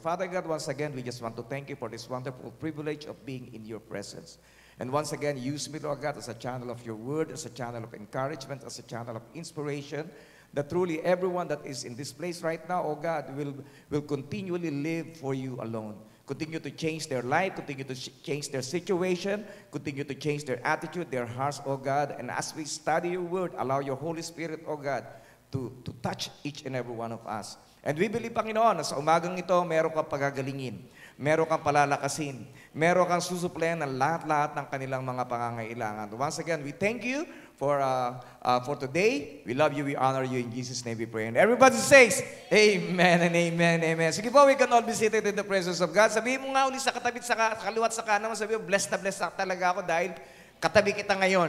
Father God, once again, we just want to thank you for this wonderful privilege of being in your presence. And once again, use me, Lord God, as a channel of your word, as a channel of encouragement, as a channel of inspiration, that truly everyone that is in this place right now, oh God, will, will continually live for you alone. Continue to change their life, continue to change their situation, continue to change their attitude, their hearts, oh God. And as we study your word, allow your Holy Spirit, oh God, to, to touch each and every one of us. And we believe, Panginoon, na sa umagang ito, meron kang pagagalingin, meron kang palalakasin, meron kang susuplayan ng lahat-lahat ng kanilang mga pangangailangan. Once again, we thank you for, uh, uh, for today. We love you, we honor you. In Jesus' name we pray. And everybody says, Amen and Amen, Amen. Sige po, we can all be seated in the presence of God. Sabihin mo nga ulit sa katabi, sa kaliwat, sa kanan mo, sabihin mo, blessed na blessed talaga ako dahil katabi kita ngayon.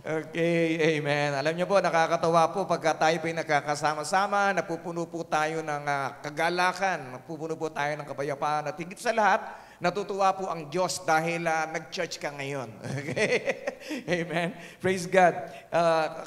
Okay, amen. Alam niyo po, nakakatawa po pagka tayo po nagkakasama-sama, napupuno po tayo ng uh, kagalakan, napupuno po tayo ng kapayapaan at higit sa lahat, natutuwa po ang Diyos dahil uh, nag-church ka ngayon. Okay? amen. Praise God. Uh,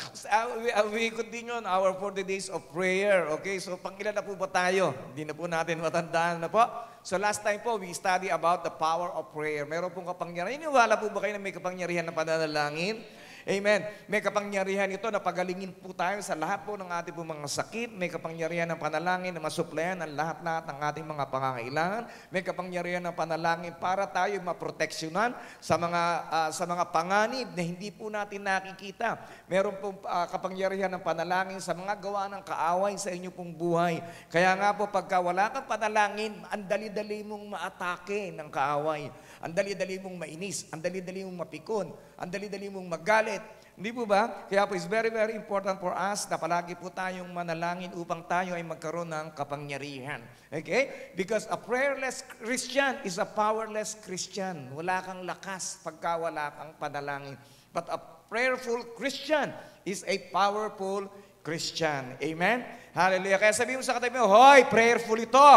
we, uh, we continue on our 40 days of prayer. Okay, so pang ilan na po ba tayo? Hindi na po natin matandaan na po. So last time po, we study about the power of prayer. Meron pong kapangyarihan. Iniwala po ba kayo na may kapangyarihan na pananalangin? Amen. May kapangyarihan ito na pagalingin po tayo sa lahat po ng ating po mga sakit. May kapangyarihan ng panalangin na masuplayan ang lahat-lahat ng ating mga pangangailangan. May kapangyarihan ng panalangin para tayo maproteksyonan sa mga uh, sa mga panganib na hindi po natin nakikita. Meron po uh, ah, kapangyarihan ng panalangin sa mga gawa ng kaaway sa inyo pong buhay. Kaya nga po pagka wala kang panalangin, ang dali-dali mong maatake ng kaaway. Ang dali-dali mong mainis, ang dali-dali mong mapikon, ang dali-dali mong magalit. Hindi po ba? Kaya po it's very, very important for us na palagi po tayong manalangin upang tayo ay magkaroon ng kapangyarihan. Okay? Because a prayerless Christian is a powerless Christian. Wala kang lakas pagka wala kang panalangin. But a prayerful Christian is a powerful Christian. Amen? Hallelujah. Kaya sabihin mo sa katabi mo, Hoy, prayerful ito.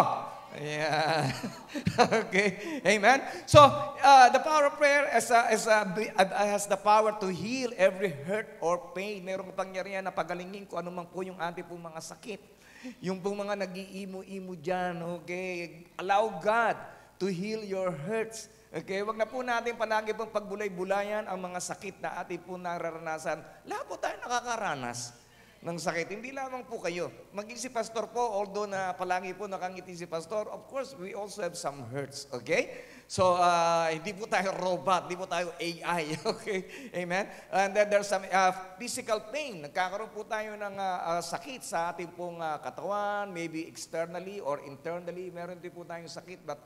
Yeah. okay. Amen. So uh, the power of prayer as a, as a, has the power to heal every hurt or pain. Merong pangyarihan na pagalingin ko anumang po yung ating pong mga sakit. Yung pong mga nag-iimo-imo dyan. Okay. Allow God to heal your hurts. Okay, wag na po natin palagi pong pagbulay-bulayan ang mga sakit na ating po nararanasan. Lahat po tayo nakakaranas ng sakit. Hindi lamang po kayo. Maging si pastor po, although na palagi po nakangiti si pastor, of course, we also have some hurts, okay? So, uh, hindi po tayo robot, hindi po tayo AI, okay? Amen? And then there's some uh, physical pain. Nagkakaroon po tayo ng uh, uh, sakit sa ating pong uh, katawan, maybe externally or internally, meron din po tayong sakit, but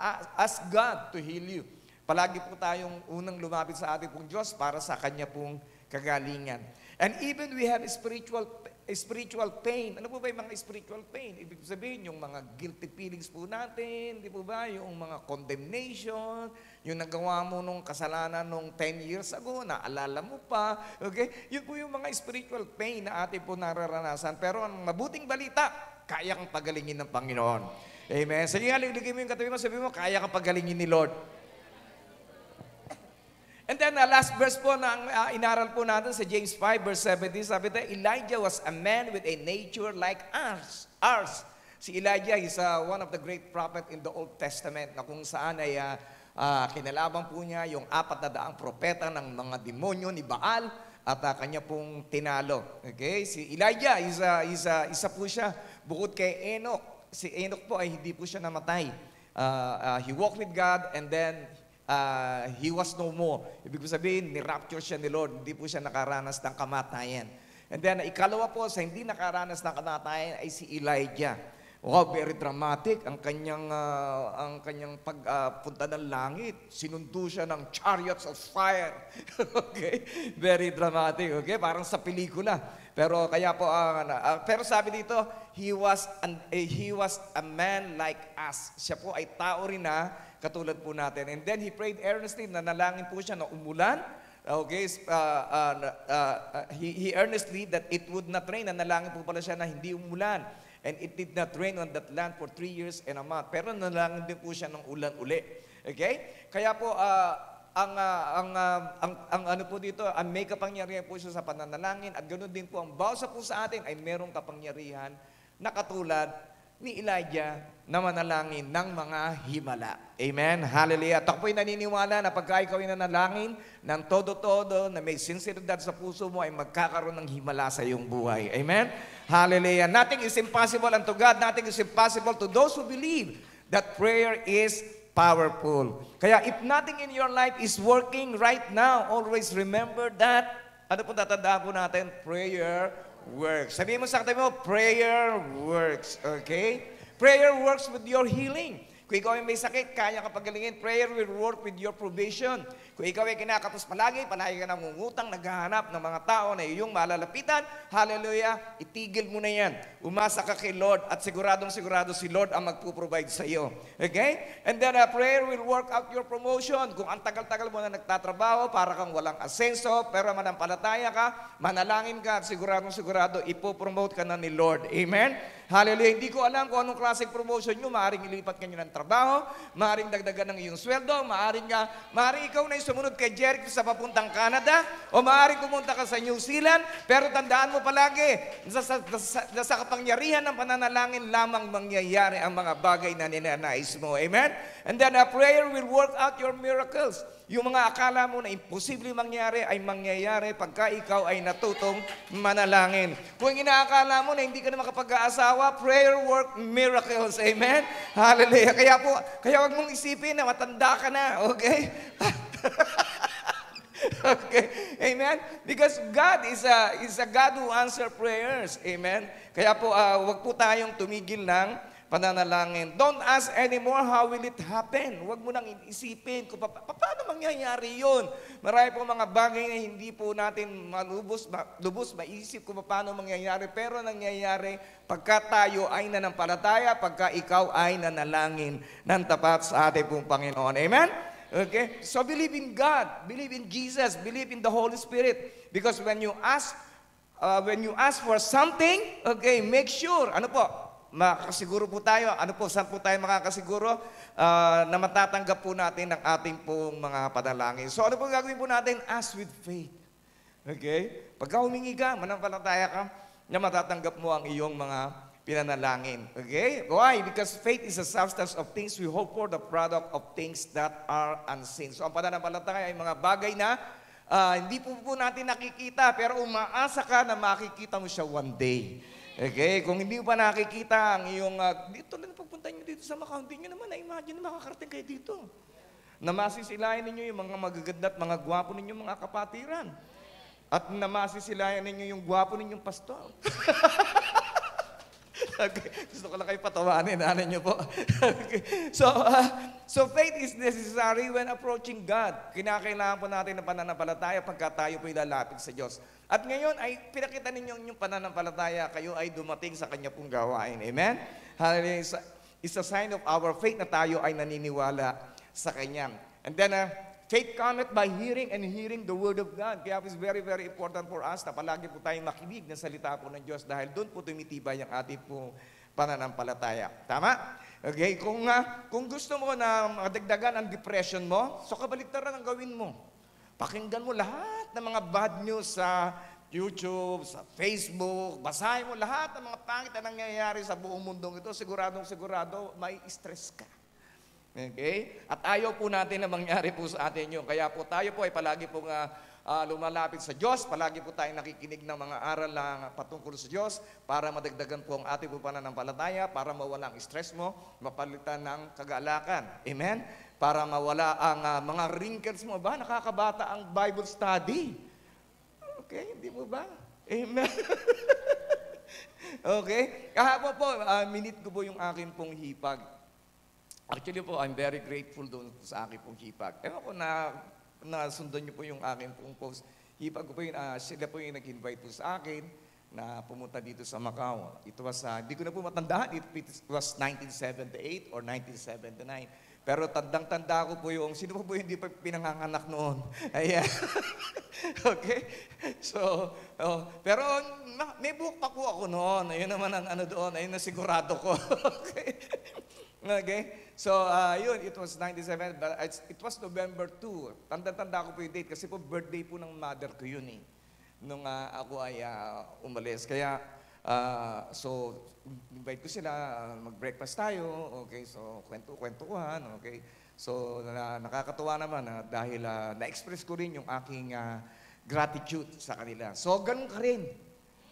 uh, ask God to heal you. Palagi po tayong unang lumapit sa ating pong Diyos para sa Kanya pong kagalingan. And even we have spiritual spiritual pain. Ano po ba yung mga spiritual pain? Ibig sabihin, yung mga guilty feelings po natin, di po ba? Yung mga condemnation, yung nagawa mo nung kasalanan nung 10 years ago, naalala mo pa, okay? Yun po yung mga spiritual pain na atin po nararanasan. Pero ang mabuting balita, kaya kang pagalingin ng Panginoon. Amen. Sige nga, ligligin mo yung katabi mo, sabi mo, kaya kang pagalingin ni Lord. And then, uh, last verse po ng uh, inaral po natin sa James 5, verse 17, sabi tayo, Elijah was a man with a nature like ours. ours. Si Elijah is uh, one of the great prophet in the Old Testament na kung saan ay uh, uh, kinalaban po niya yung apat na daang propeta ng mga demonyo ni Baal at uh, kanya pong tinalo. Okay? Si Elijah, is, uh, isa, uh, isa po siya bukod kay Enoch. Si Enoch po ay hindi po siya namatay. Uh, uh, he walked with God and then uh, he was no more. Ibig sabihin, ni-rapture siya ni Lord. Hindi po siya nakaranas ng kamatayan. And then, ikalawa po sa hindi nakaranas ng kamatayan ay si Elijah. Wow, very dramatic ang kanyang uh, ang kanyang pagpunta ah, uh, ng langit. Sinundo siya ng chariots of fire. okay? Very dramatic, okay? Parang sa pelikula. Pero kaya po uh, uh, pero sabi dito, he was an, uh, he was a man like us. Siya po ay tao rin na katulad po natin. And then he prayed earnestly, nanalangin po siya na umulan, ah, Okay, uh, uh, uh, he, he earnestly that it would not rain. Nanalangin po pala siya na hindi umulan. And it did not rain on that land for three years and a month. Pero nanalangin din po siya ng ulan uli. Okay? Kaya po, uh, ang, uh, ang, uh, ang, ang ano po dito, ang may kapangyarihan po siya sa pananalangin. At ganoon din po, ang bawsa po sa atin ay merong kapangyarihan na katulad ni Elijah na manalangin ng mga himala. Amen. Hallelujah. At ako naniniwala na pagka ikaw ay nanalangin ng todo-todo na may sinseridad sa puso mo ay magkakaroon ng himala sa iyong buhay. Amen. Hallelujah. Nothing is impossible unto God. Nothing is impossible to those who believe that prayer is powerful. Kaya if nothing in your life is working right now, always remember that, ano po tatandaan po natin? Prayer works. Sabi mo sa katabi mo, prayer works. Okay? Prayer works with your healing. Kung ikaw ay may sakit, kaya kapagalingin. Prayer will work with your provision. Kung ikaw ay kinakatos palagi, palagi ka nangungutang, naghahanap ng mga tao na iyong malalapitan, hallelujah, itigil mo na yan. Umasa ka kay Lord at siguradong sigurado si Lord ang magpo-provide sa iyo. Okay? And then uh, prayer will work out your promotion. Kung ang tagal-tagal mo na nagtatrabaho, para kang walang asenso, pero manampalataya ka, manalangin ka at siguradong sigurado ipopromote ka na ni Lord. Amen? Hallelujah. Hindi ko alam kung anong klaseng promotion nyo. Maaring ilipat ka nyo ng trabaho, maaring dagdagan ng iyong sweldo, maaring, nga, maaring ikaw na yung sumunod kay Jericho sa papuntang Canada, o maaring pumunta ka sa New Zealand, pero tandaan mo palagi, sa, sa, sa, sa kapangyarihan ng pananalangin lamang mangyayari ang mga bagay na ninanais mo. Amen? And then a prayer will work out your miracles. Yung mga akala mo na imposible mangyari ay mangyayari pagka ikaw ay natutong manalangin. Kung inaakala mo na hindi ka na makapag-aasawa, prayer work miracles. Amen? Hallelujah. Kaya po, kaya wag mong isipin na matanda ka na. Okay? okay. Amen? Because God is a, is a God who answers prayers. Amen? Kaya po, uh, ah, wag po tayong tumigil ng pananalangin. Don't ask anymore how will it happen. Huwag mo nang isipin kung pa, pa, paano mangyayari yun. Marami po mga bagay na hindi po natin malubos, ma, lubos, maisip kung paano mangyayari. Pero nangyayari pagka tayo ay nanampalataya, pagka ikaw ay nanalangin ng tapat sa ating pong Panginoon. Amen? Okay? So believe in God, believe in Jesus, believe in the Holy Spirit. Because when you ask, uh, when you ask for something, okay, make sure, ano po, makasiguro po tayo. Ano po, saan po tayo makakasiguro uh, na matatanggap po natin ang ating pong mga panalangin. So ano po gagawin po natin? Ask with faith. Okay? Pagka humingi ka, manampalataya ka na matatanggap mo ang iyong mga pinanalangin. Okay? Why? Because faith is a substance of things we hope for, the product of things that are unseen. So ang pananampalataya ay mga bagay na uh, hindi po po natin nakikita, pero umaasa ka na makikita mo siya one day. Okay, kung hindi pa nakikita ang iyong, uh, dito na pagpunta nyo dito sa Macau, hindi nyo naman na-imagine na makakarating kayo dito. Na masisilayan ninyo yung mga magaganda at mga gwapo ninyo mga kapatiran. At na masisilayan ninyo yung gwapo ninyong pastor. okay. Gusto ko lang kayo patawanin, ano niyo po. okay. So, uh, so faith is necessary when approaching God. Kinakailangan po natin ng pananampalataya pagka tayo po ilalapit sa Diyos. At ngayon ay pinakita ninyo yung pananampalataya, kayo ay dumating sa Kanya pong gawain. Amen? Hallelujah. It's a sign of our faith na tayo ay naniniwala sa Kanya. And then, uh, Faith cometh by hearing and hearing the Word of God. Kaya it's very, very important for us na palagi po tayong makinig ng salita po ng Diyos dahil doon po tumitibay ang ating po pananampalataya. Tama? Okay, kung, uh, kung gusto mo na madagdagan ang depression mo, so kabaliktaran ang gawin mo. Pakinggan mo lahat ng mga bad news sa YouTube, sa Facebook, basahin mo lahat ng mga pangit na nangyayari sa buong mundong ito, siguradong sigurado, may stress ka. Okay? At ayaw po natin na mangyari po sa atin yun. Kaya po tayo po ay palagi pong uh, ah, uh, lumalapit sa Diyos, palagi po tayong nakikinig ng mga aral na patungkol sa Diyos para madagdagan po ang ating po pananampalataya, para mawala ang stress mo, mapalitan ng kagalakan. Amen? Para mawala ang uh, mga wrinkles mo. Ba, nakakabata ang Bible study. Okay, hindi mo ba? Amen? okay? Kahapon po, uh, minute ko po yung akin pong hipag. Actually po, I'm very grateful doon sa akin pong hipag. Ewan ko na nasundan niyo po yung akin pong post. Hipag ko po yun, uh, sila po yung nag-invite po sa akin na pumunta dito sa Macau. Ito was, uh, ah, hindi ko na po matandaan, it, it was 1978 or 1979. Pero tandang-tanda ko po yung, sino po po hindi pa pinanganganak noon? Ayan. okay? So, oh, pero may book pa po ako noon. Ayun naman ang ano doon, ayun na sigurado ko. okay? okay? So, uh, yun, it was 97, but it was November 2. Tanda-tanda ko po yung date kasi po birthday po ng mother ko yun eh. Nung uh, ako ay uh, umalis. Kaya, uh, so, invite ko sila, uh, mag-breakfast tayo. Okay, so, kwento-kwentuhan. Okay. So, na, nakakatuwa naman uh, dahil uh, na-express ko rin yung aking uh, gratitude sa kanila. So, ganun ka rin.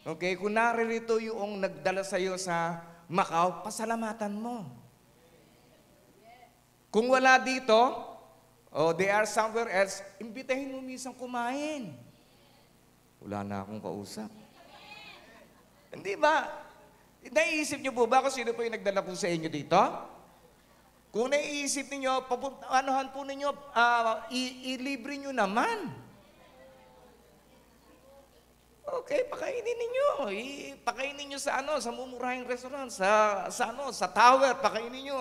Okay, kung naririto yung nagdala sa'yo sa Macau, pasalamatan mo. Kung wala dito, oh, they are somewhere else, imbitahin mo minsan kumain. Wala na akong kausap. Hindi ba? Naiisip niyo po ba kung sino po yung nagdala po sa inyo dito? Kung naiisip niyo, papuntahan po ninyo, uh, i- ilibre niyo naman. Okay, pakainin ninyo. Pakainin ninyo sa ano, sa mumurahing restaurant, sa, sa ano, sa tower, pakainin ninyo.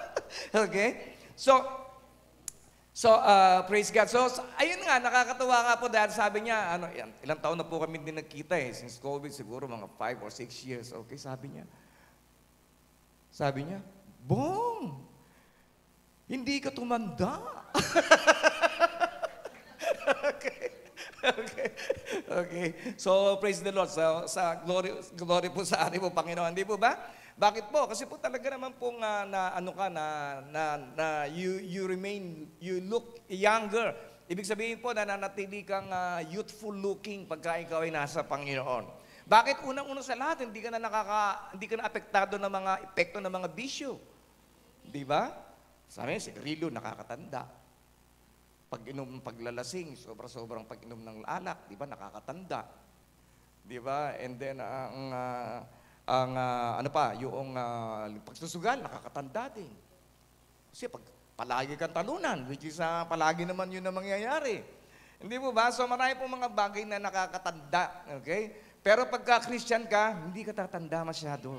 okay? So, so uh, praise God. So, ayun nga, nakakatawa nga po dahil sabi niya, ano, ilang, taon na po kami din nagkita eh, since COVID, siguro mga 5 or 6 years. Okay, sabi niya. Sabi niya, Bong, hindi ka tumanda. okay. okay. okay. So, praise the Lord. Sa, sa glory, glory po sa ari po, Panginoon. Hindi po ba? Bakit po? Kasi po talaga naman po uh, na ano ka na na, na you you remain you look younger. Ibig sabihin po nananatili kang uh, youthful looking pagka ikaw ay nasa Panginoon. Bakit unang-una sa lahat hindi ka na nakaka hindi ka na apektado ng mga epekto ng mga bisyo? 'Di ba? Sabi, sigarilyo nakakatanda pag-inom ng paglalasing, sobra-sobrang pag-inom ng alak, di ba? Nakakatanda. Di ba? And then, ang, uh, ang uh, ano pa, yung uh, pagsusugal, nakakatanda din. Kasi pag palagi kang talunan, which is uh, palagi naman yun na mangyayari. Hindi po ba? So marami pong mga bagay na nakakatanda. Okay? Pero pagka Christian ka, hindi ka tatanda masyado.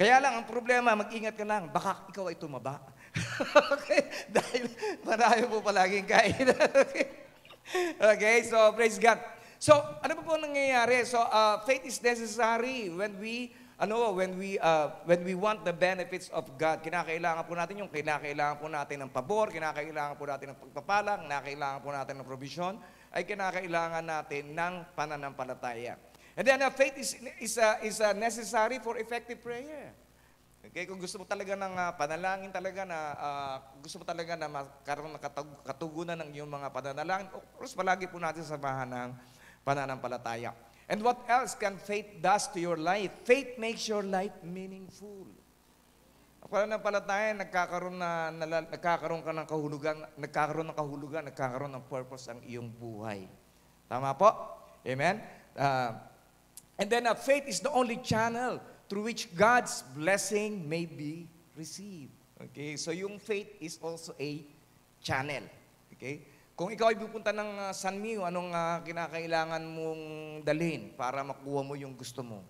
Kaya lang, ang problema, mag-ingat ka lang, baka ikaw ay tumaba. okay? Dahil marami po palaging kain. okay? so praise God. So, ano po po nangyayari? So, uh, faith is necessary when we ano, when we uh, when we want the benefits of God, kinakailangan po natin yung kinakailangan po natin ng pabor, kinakailangan po natin ng pagpapala, kinakailangan po natin ng provision, ay kinakailangan natin ng pananampalataya. And then uh, faith is is uh, is uh, necessary for effective prayer. Okay, kung gusto mo talaga ng uh, panalangin talaga na uh, gusto mo talaga na magkaroon ng katugunan ng iyong mga pananalangin, of course, palagi po natin samahan ng pananampalataya. And what else can faith does to your life? Faith makes your life meaningful. Pananampalataya, nagkakaroon, na, nala, nagkakaroon ka ng kahulugan, nagkakaroon ng kahulugan, nagkakaroon ng purpose ang iyong buhay. Tama po? Amen? Uh, and then, uh, faith is the only channel through which God's blessing may be received. Okay? So yung faith is also a channel. Okay? Kung ikaw ay pupunta ng uh, San Mio, anong uh, kinakailangan mong dalhin para makuha mo yung gusto mo?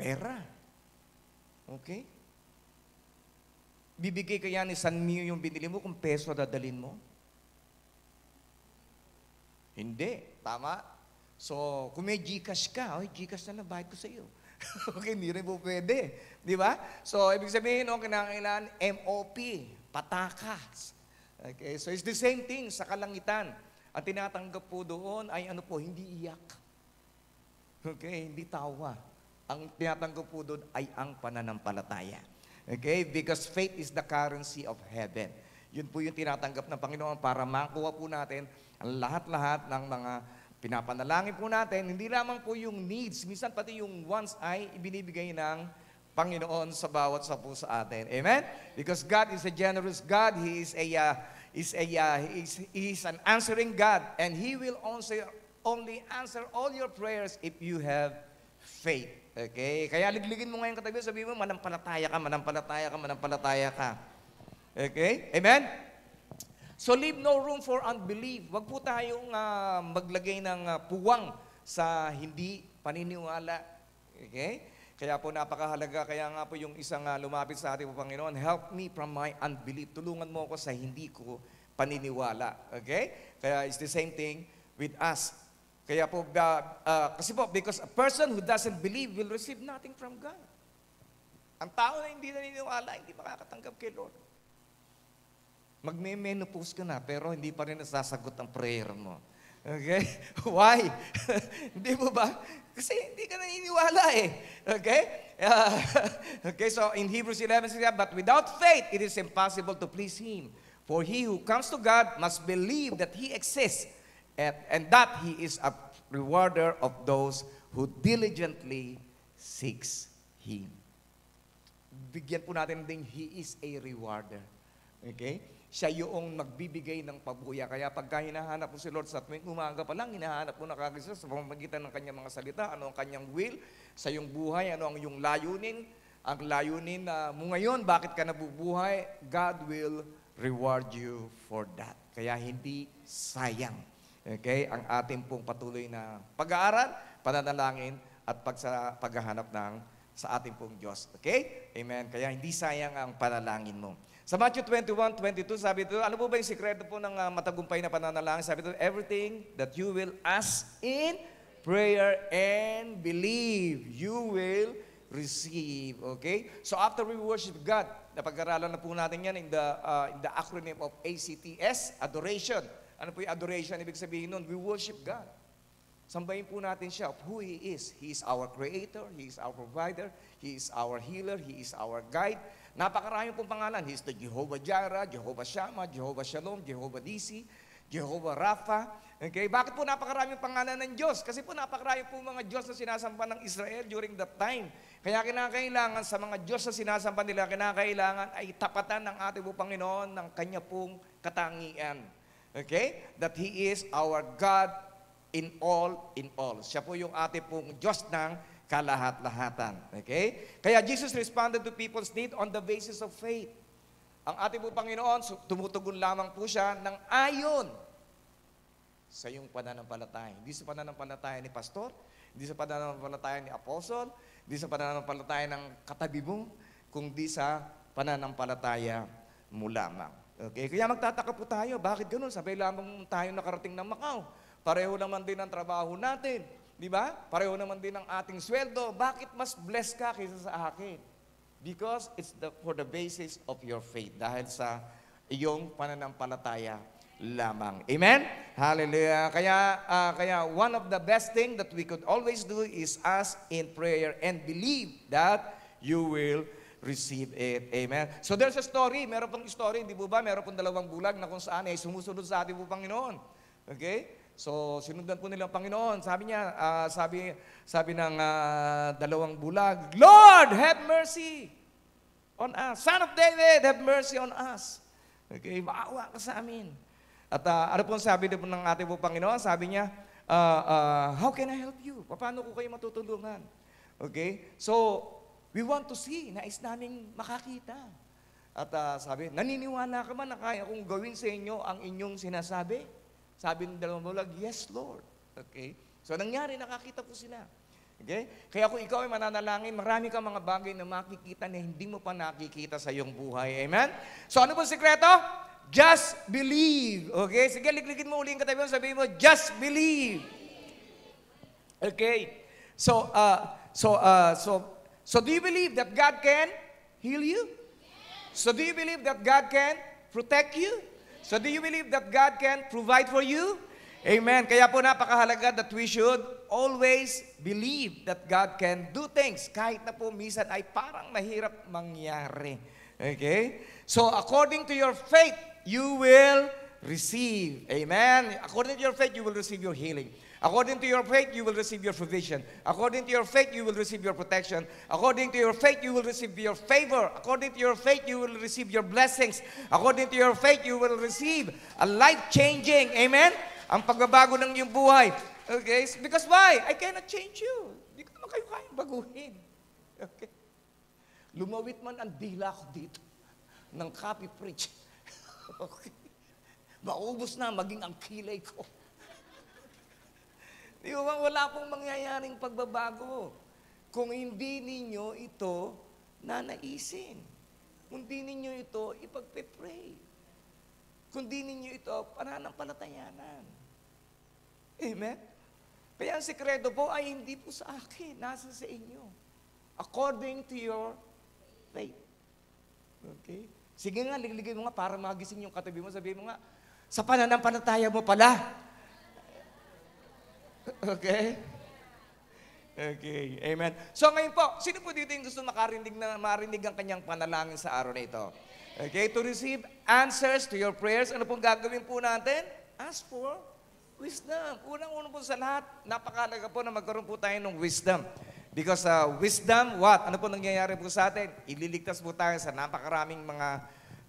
Pera. Okay? Bibigay kaya ni San Mio yung binili mo kung peso dadalhin mo? Hindi. Tama? So, kung may Gcash ka, oy, Gcash na lang, bayad ko sa iyo. okay, hindi rin po pwede. Di ba? So, ibig sabihin, oh, kinakailan MOP, patakas. Okay, so it's the same thing sa kalangitan. At tinatanggap po doon ay ano po, hindi iyak. Okay, hindi tawa. Ang tinatanggap po doon ay ang pananampalataya. Okay, because faith is the currency of heaven. Yun po yung tinatanggap ng Panginoon para makuha po natin ang lahat-lahat ng mga Pinapanalangin po natin, hindi lamang po yung needs, minsan pati yung wants ay ibinibigay ng Panginoon sa bawat sa po sa atin. Amen? Because God is a generous God. He is a, uh, is a uh, he, is, he is an answering God. And He will also only answer all your prayers if you have faith. Okay? Kaya ligligin mo ngayon katabi, sabihin mo, manampalataya ka, manampalataya ka, manampalataya ka. Okay? Amen? So leave no room for unbelief. Huwag po tayong uh, maglagay ng uh, puwang sa hindi paniniwala. Okay? Kaya po napakahalaga, kaya nga po yung isang uh, lumapit sa ating Panginoon, help me from my unbelief. Tulungan mo ako sa hindi ko paniniwala. Okay? Kaya it's the same thing with us. Kaya po, uh, uh, kasi po, because a person who doesn't believe will receive nothing from God. Ang tao na hindi naniniwala, hindi makakatanggap kay Lord. Magme-menopause ka na, pero hindi pa rin nasasagot ang prayer mo. Okay? Why? hindi mo ba? Kasi hindi ka naniniwala eh. Okay? Uh, okay, so in Hebrews 11, but without faith, it is impossible to please Him. For he who comes to God must believe that He exists and, and that He is a rewarder of those who diligently seeks Him. Bigyan po natin ding He is a rewarder. Okay? siya yung magbibigay ng pabuya. Kaya pagka hinahanap mo si Lord sa tuwing umaga pa lang, hinahanap mo na kagad sa pamamagitan ng kanyang mga salita, ano ang kanyang will sa iyong buhay, ano ang iyong layunin, ang layunin na ah, mo ngayon, bakit ka nabubuhay, God will reward you for that. Kaya hindi sayang. Okay? Ang ating pong patuloy na pag-aaral, pananalangin, at pagsa, paghahanap ng sa ating pong Diyos. Okay? Amen. Kaya hindi sayang ang panalangin mo. Sa Matthew 21, 22, sabi ito, ano po ba yung sikreto po ng uh, matagumpay na pananalangin? Sabi ito, everything that you will ask in prayer and believe, you will receive. Okay? So after we worship God, napag-aralan na po natin yan in the, uh, in the acronym of ACTS, Adoration. Ano po yung adoration? Ibig sabihin nun, we worship God. Sambahin po natin siya of who He is. He is our Creator, He is our Provider, He is our Healer, He is our Guide. Napakarami pong pangalan. He is the Jehovah Jireh, Jehovah Shammah, Jehovah Shalom, Jehovah Nisi, Jehovah Rapha. Okay, bakit po napakaraming pangalan ng Diyos? Kasi po napakarami po mga Diyos na sinasamba ng Israel during that time. Kaya kinakailangan sa mga Diyos na sinasamba nila, kinakailangan ay tapatan ng ating po Panginoon ng kanya pong katangian. Okay? That He is our God in all, in all. Siya po yung ate pong Diyos ng kalahat-lahatan. Okay? Kaya Jesus responded to people's need on the basis of faith. Ang ating po Panginoon, tumutugon lamang po siya ng ayon sa iyong pananampalataya. Hindi sa pananampalataya ni pastor, hindi sa pananampalataya ni apostol, hindi sa pananampalataya ng katabi mo, kundi sa pananampalataya mo lamang. Okay, kaya magtataka po tayo, bakit ganun? Sabay lamang tayo nakarating ng Macau. Pareho naman din ang trabaho natin. Di ba? Pareho naman din ang ating sweldo. Bakit mas blessed ka kaysa sa akin? Because it's the, for the basis of your faith. Dahil sa iyong pananampalataya lamang. Amen? Hallelujah. Kaya, uh, kaya one of the best thing that we could always do is ask in prayer and believe that you will receive it. Amen. So there's a story. Meron pong story, hindi po ba? Meron pong dalawang bulag na kung saan ay eh, sumusunod sa ating po Panginoon. Okay? So sinundan po nila ang Panginoon. Sabi niya, uh, sabi, sabi ng uh, dalawang bulag, Lord, have mercy on us. Son of David, have mercy on us. Okay, maawa ka sa amin. At uh, ano po ang sabi po ng ating po Panginoon? Sabi niya, uh, uh, how can I help you? Paano ko kayo matutulungan? Okay? So, we want to see. Nais naming makakita. At uh, sabi, naniniwala ka man na kaya kong gawin sa inyo ang inyong sinasabi? Sabi ng dalawang bulag, yes, Lord. Okay? So, nangyari, nakakita ko sila. Okay? Kaya kung ikaw ay mananalangin, marami kang mga bagay na makikita na hindi mo pa nakikita sa iyong buhay. Amen? So, ano po sikreto? Just believe. Okay? Sige, ligligin mo uli yung katabi mo, sabihin mo, just believe. Okay? So, uh, so, uh, so, so do you believe that God can heal you? So do you believe that God can protect you? So do you believe that God can provide for you? Amen. Kaya po napakahalaga that we should always believe that God can do things kahit na po minsan ay parang mahirap mangyari. Okay? So according to your faith, you will receive. Amen. According to your faith, you will receive your healing. According to your faith, you will receive your provision. According to your faith, you will receive your protection. According to your faith, you will receive your favor. According to your faith, you will receive your blessings. According to your faith, you will receive a life-changing, amen? Ang pagbabago ng iyong buhay. Okay? Because why? I cannot change you. Hindi ko naman kayo kaya baguhin. Okay? Lumawit man ang dila ko dito ng copy preach. okay? Maubos na maging ang kilay ko. Di ba? Wala pong mangyayaring pagbabago kung hindi ninyo ito nanaisin. Kung hindi ninyo ito ipagpe-pray. Kung hindi ninyo ito pananampalatayanan. Amen? Kaya ang sekreto po ay hindi po sa akin, nasa sa inyo. According to your faith. Okay? Sige nga, ligligin mo nga para magising yung katabi mo. Sabihin mo nga, sa pananampalataya mo pala, Okay? Okay. Amen. So ngayon po, sino po dito yung gusto makarinig na marinig ang kanyang panalangin sa araw na ito? Okay, to receive answers to your prayers, ano pong gagawin po natin? Ask for wisdom. Unang-una po sa lahat, napakalaga po na magkaroon po tayo ng wisdom. Because uh, wisdom, what? Ano po nangyayari po sa atin? Ililigtas po tayo sa napakaraming mga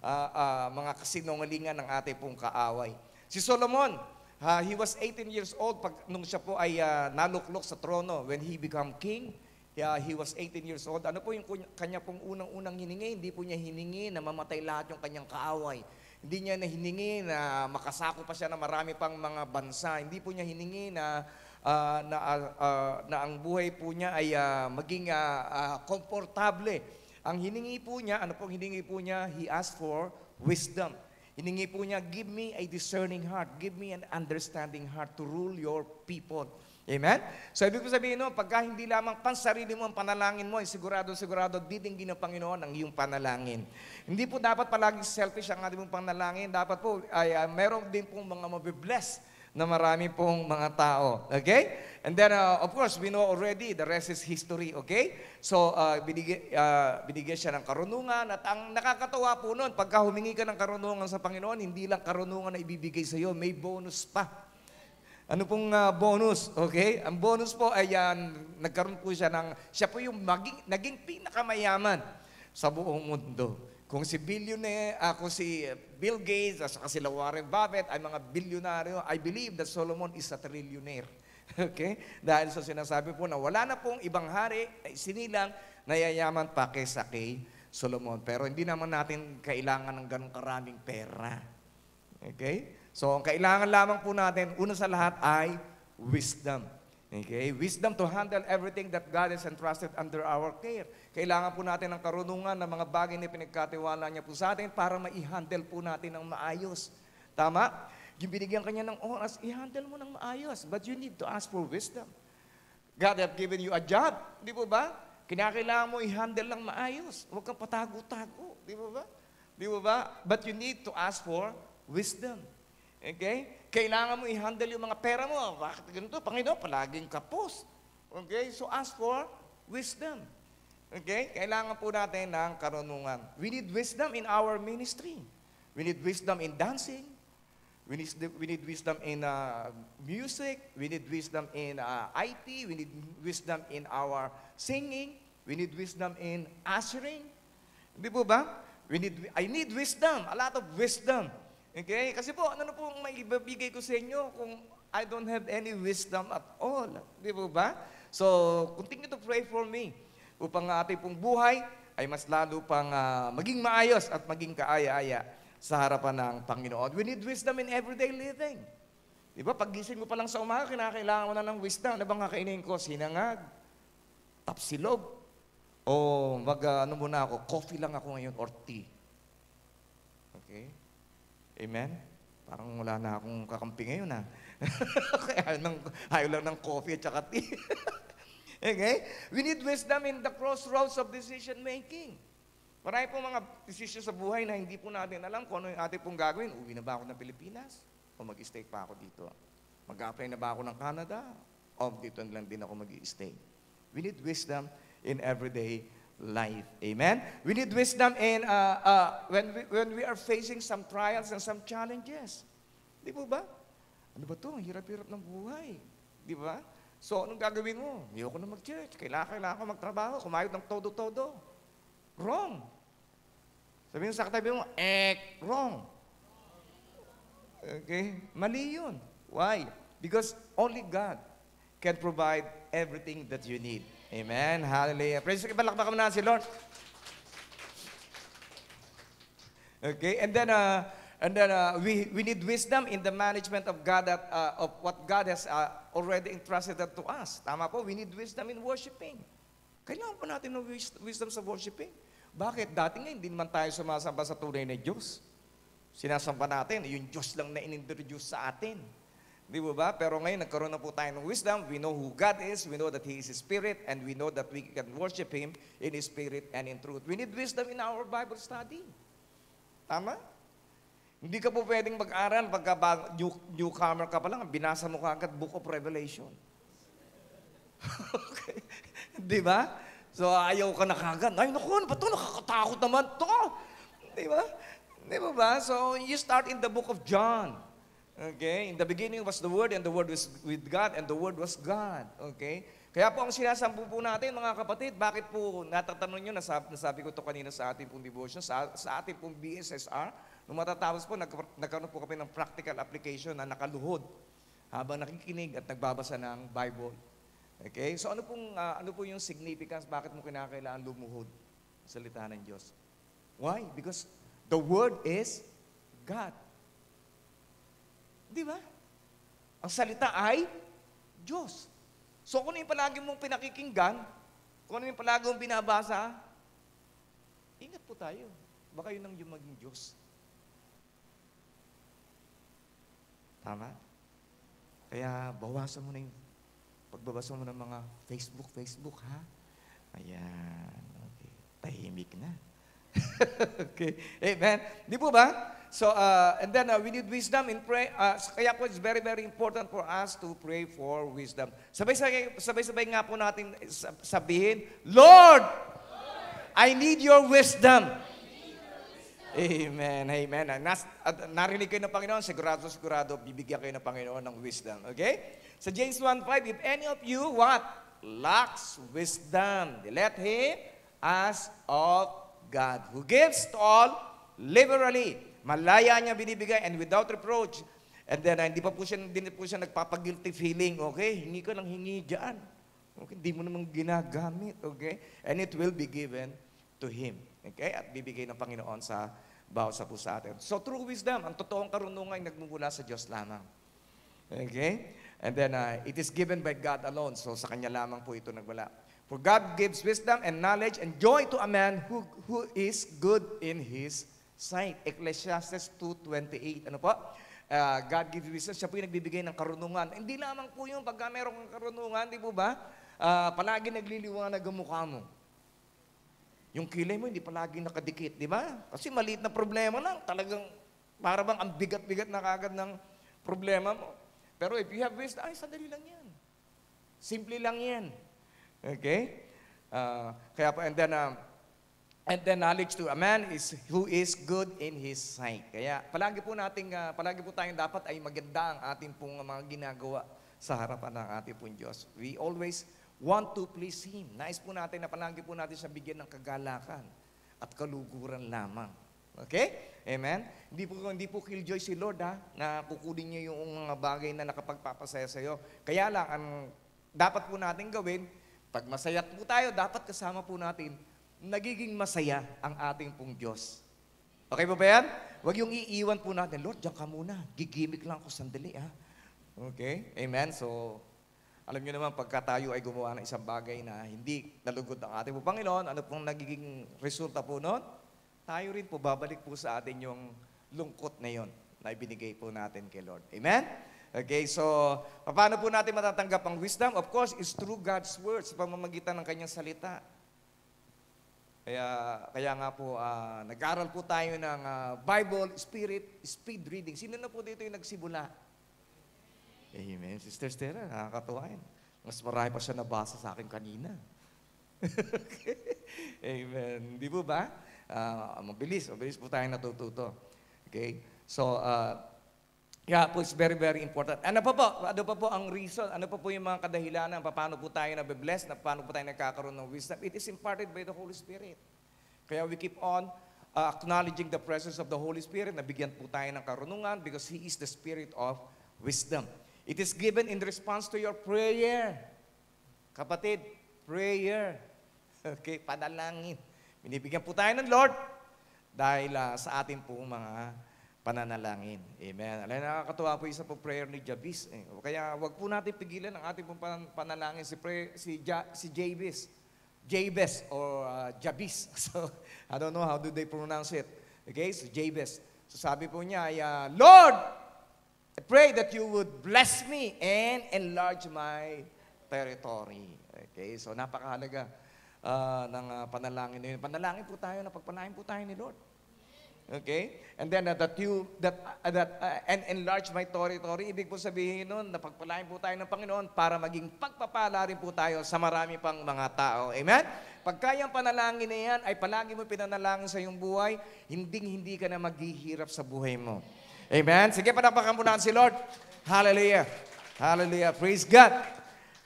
uh, uh, mga kasinungalingan ng ating pong kaaway. Si Solomon, Uh, he was 18 years old pag, nung siya po ay uh, naluklok sa trono. When he became king, Yeah, he was 18 years old. Ano po yung kanya pong unang-unang hiningi? Hindi po niya hiningi na mamatay lahat yung kanyang kaaway. Hindi niya na hiningi na makasako pa siya na marami pang mga bansa. Hindi po niya hiningi na uh, na, uh, uh, na ang buhay po niya ay uh, maging uh, uh, komportable. Ang hiningi po niya, ano pong hiningi po niya? He asked for wisdom. Hiningi po niya, give me a discerning heart, give me an understanding heart to rule your people. Amen? So ibig ko sabihin no, pagka hindi lamang pansarili mo ang panalangin mo, ay sigurado, sigurado, didinggin ng Panginoon ang iyong panalangin. Hindi po dapat palaging selfish ang ating panalangin. Dapat po, ay, uh, meron din po mga mabibless na marami pong mga tao. Okay? And then, uh, of course, we know already, the rest is history, okay? So, uh, binigay, uh, binigay siya ng karunungan at ang nakakatawa po noon, pagka humingi ka ng karunungan sa Panginoon, hindi lang karunungan na ibibigay sa iyo, may bonus pa. Ano pong uh, bonus, okay? Ang bonus po ay uh, nagkaroon po siya ng, siya po yung maging, naging pinakamayaman sa buong mundo. Kung si billionaire, ako ah, si eh, Bill Gates, at saka sila Warren Buffett, ay mga bilyonaryo, I believe that Solomon is a trillionaire. okay? Dahil sa sinasabi po na wala na pong ibang hari, ay sinilang nayayaman pa kaysa kay Solomon. Pero hindi naman natin kailangan ng ganong karaming pera. Okay? So, ang kailangan lamang po natin, una sa lahat ay wisdom. Okay? Wisdom to handle everything that God has entrusted under our care. Kailangan po natin ng karunungan ng mga bagay na pinagkatiwala niya po sa atin para ma-handle po natin ng maayos. Tama? Yung binigyan kanya ng oras, i-handle mo ng maayos. But you need to ask for wisdom. God have given you a job. Di po ba? Kinakailangan mo i-handle ng maayos. Huwag kang patago-tago. Di po ba? Di po ba? But you need to ask for wisdom. Okay? Kailangan mo i-handle yung mga pera mo. Bakit ganito? Panginoon, palaging kapos. Okay? So ask for wisdom. Okay? Kailangan po natin ng karunungan. We need wisdom in our ministry. We need wisdom in dancing. We need, we need wisdom in uh, music. We need wisdom in uh, IT. We need wisdom in our singing. We need wisdom in ushering. Hindi po ba? We need, I need wisdom. A lot of wisdom. Okay? Kasi po, ano po ang maibabigay ko sa inyo kung I don't have any wisdom at all. Di po ba? So, continue to pray for me upang ang ating pong buhay ay mas lalo pang uh, maging maayos at maging kaaya-aya sa harapan ng Panginoon. We need wisdom in everyday living. Di ba? Pagising mo pa lang sa umaga, kinakailangan mo na ng wisdom. Ano bang kakainin ko? Sinangag, tapsilog, o mag, uh, ano muna ako, coffee lang ako ngayon or tea. Amen? Parang wala na akong kakampi ngayon ha. Ah. Kaya ayaw, ng, lang ng coffee at saka tea. okay? We need wisdom in the crossroads of decision making. Marami pong mga decision sa buhay na hindi po natin alam kung ano yung ating pong gagawin. Uwi na ba ako ng Pilipinas? O mag-stay pa ako dito? Mag-apply na ba ako ng Canada? O dito lang din ako mag-stay? We need wisdom in everyday life. Amen? We need wisdom in, uh, uh, when, we, when we are facing some trials and some challenges. Di po ba? Ano ba to? Hirap-hirap ng buhay. Di ba? So, anong gagawin mo? Hindi ako na mag-church. Kailangan, kailangan ko magtrabaho. Kumayot ng todo-todo. Wrong. Sabihin sa katabi mo, eh, wrong. Okay? Mali yun. Why? Because only God can provide everything that you need. Amen. Hallelujah. Praise God. Palakpakan mo na si Lord. Okay, and then uh, and then uh, we we need wisdom in the management of God that uh, of what God has uh, already entrusted to us. Tama po, we need wisdom in worshiping. Kailangan po natin ng wisdom sa worshiping. Bakit? Dati nga, hindi naman tayo sumasamba sa tunay na Diyos. Sinasamba natin, yung Diyos lang na inintroduce sa atin. Di ba? Pero ngayon, nagkaroon na po tayo ng wisdom. We know who God is. We know that He is Spirit. And we know that we can worship Him in His Spirit and in truth. We need wisdom in our Bible study. Tama? Hindi ka po pwedeng mag-aral pagka new, newcomer ka pa lang. Binasa mo kaagad Book of Revelation. okay? Di ba? So, ayaw ka na kaagad. Ay, naku, ano ba ito? Nakakatakot naman to. Di ba? Di ba ba? So, you start in the book of John. Okay? In the beginning was the Word, and the Word was with God, and the Word was God. Okay? Kaya po ang sinasampu po natin, mga kapatid, bakit po natatanong nyo, nasabi, nasabi ko to kanina sa ating pong devotion, sa, sa ating pong BSSR, nung matatapos po, nag, nagkaroon po kami ng practical application na nakaluhod habang nakikinig at nagbabasa ng Bible. Okay? So ano pong, uh, ano po yung significance, bakit mo kinakailangan lumuhod sa salita ng Diyos? Why? Because the Word is God. Di ba? Ang salita ay Diyos. So kung ano yung palagi mong pinakikinggan, kung ano yung palagi mong binabasa, ingat po tayo. Baka yun ang yung maging Diyos. Tama? Kaya bawasan mo na yung pagbabasa mo ng mga Facebook, Facebook, ha? Ayan. Okay. Tahimik na. okay. Amen. Di po ba? so, uh, and then uh, we need wisdom in pray. Uh, kaya po, it's very, very important for us to pray for wisdom. Sabay-sabay, sabay-sabay nga po natin sabihin, Lord, Lord I, need your wisdom. Amen, amen. Ah, nas, at, narinig kayo ng Panginoon, sigurado, sigurado, bibigyan kayo ng Panginoon ng wisdom. Okay? Sa James 1.5, if any of you, what? Lacks wisdom. Let him ask of God, who gives to all liberally Malaya niya binibigay and without reproach. And then, ah, hindi pa po siya, hindi po siya nagpapag feeling. Okay, Hindi ka ng hingi dyan. Okay, hindi mo namang ginagamit. Okay? And it will be given to him. Okay? At bibigay ng Panginoon sa bawat sa po sa atin. So, true wisdom, ang totoong karunungan ay nagmumula sa Diyos lamang. Okay? And then, uh, it is given by God alone. So, sa Kanya lamang po ito nagwala. For God gives wisdom and knowledge and joy to a man who, who is good in his sight. Ecclesiastes 2.28. Ano po? Uh, God gives wisdom. Siya po yung nagbibigay ng karunungan. Hindi lamang po yun pagka meron karunungan, di po ba? Uh, palagi nagliliwanag ang mukha mo. Yung kilay mo hindi palagi nakadikit, di ba? Kasi maliit na problema lang. Talagang para bang ang bigat-bigat na kagad ng problema mo. Pero if you have wisdom, ay, sadali lang yan. Simple lang yan. Okay? Uh, kaya po, and then, uh, And then knowledge to a man is who is good in his sight. Kaya palagi po nating uh, palagi po tayong dapat ay maganda ang ating pong mga ginagawa sa harapan ng ating pong Diyos. We always want to please Him. Nais po natin na palagi po natin siya bigyan ng kagalakan at kaluguran lamang. Okay? Amen? Hindi po, hindi po killjoy si Lord ha, na kukunin niya yung mga bagay na nakapagpapasaya sa iyo. Kaya lang, ang dapat po natin gawin, pag masaya po tayo, dapat kasama po natin nagiging masaya ang ating pong Diyos. Okay po ba yan? Huwag yung iiwan po natin, Lord, diyan ka muna. Gigimik lang ako sandali, ha? Ah. Okay? Amen? So, alam nyo naman, pagka tayo ay gumawa ng isang bagay na hindi nalugod ang ating po Panginoon, ano pong nagiging resulta po noon? Tayo rin po, babalik po sa atin yung lungkot na yon na ibinigay po natin kay Lord. Amen? Okay, so paano po natin matatanggap ang wisdom? Of course, it's through God's words, sa pamamagitan ng Kanyang salita. Kaya, kaya nga po, uh, nag-aral po tayo ng uh, Bible, Spirit, Speed Reading. Sino na po dito yung nagsimula? Amen. Sister Stella, nakakatuwa yun. Mas marami pa siya nabasa sa akin kanina. okay. Amen. Di po ba? Uh, mabilis, mabilis po tayong natututo. Okay? So, uh, Yeah, po, it's very, very important. Ano pa po, po? Ano pa po, po ang reason? Ano pa po, po yung mga kadahilanan? Paano po tayo nabibless? Na paano po tayo nagkakaroon ng wisdom? It is imparted by the Holy Spirit. Kaya we keep on uh, acknowledging the presence of the Holy Spirit. na bigyan po tayo ng karunungan because He is the Spirit of wisdom. It is given in response to your prayer. Kapatid, prayer. Okay, panalangin. Binibigyan po tayo ng Lord dahil uh, sa atin po mga pananalangin. Amen. Alam, nakakatuwa po isa po prayer ni Jabis. Eh. Kaya wag po natin pigilan ang ating pong pan panalangin si, prayer, si, ja, si Jabis. Jabes or uh, Jabis. So, I don't know how do they pronounce it. Okay, so Jabes. So sabi po niya ay, uh, Lord, I pray that you would bless me and enlarge my territory. Okay, so napakahalaga uh, ng uh, panalangin na yun. Panalangin po tayo na pagpanahin po tayo ni Lord. Okay? And then uh, that you, that, uh, that, uh, and enlarge my territory, ibig po sabihin nun, napagpalain po tayo ng Panginoon para maging pagpapala rin po tayo sa marami pang mga tao. Amen? Pagkayang panalangin na yan, ay palagi mo pinanalangin sa iyong buhay, hindi hindi ka na maghihirap sa buhay mo. Amen? Sige, panapakan mo si Lord. Hallelujah. Hallelujah. Praise God.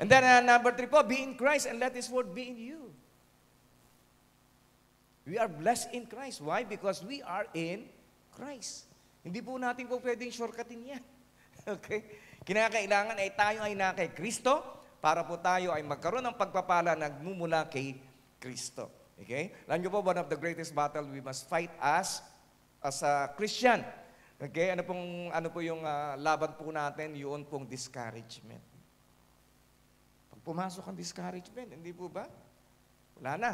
And then uh, number three po, be in Christ and let His word be in you. We are blessed in Christ. Why? Because we are in Christ. Hindi po natin po pwedeng shortcutin yan. Okay? Kinakailangan ay tayo ay na kay Kristo para po tayo ay magkaroon ng pagpapala na nagmumula kay Kristo. Okay? Alam niyo po, one of the greatest battle we must fight as as a Christian. Okay? Ano pong ano po yung uh, laban po natin? Yun pong discouragement. Pag pumasok ang discouragement, hindi po ba? Wala na.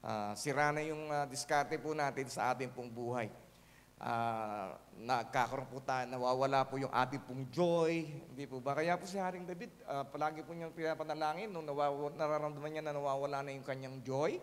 Uh, sira na yung uh, diskarte po natin sa ating pong buhay. Uh, nagkakaroon po tayo, nawawala po yung ating pong joy. Hindi po ba? Kaya po si Haring David, uh, palagi po niyang pinapanalangin nung nawawala, nararamdaman niya na nawawala na yung kanyang joy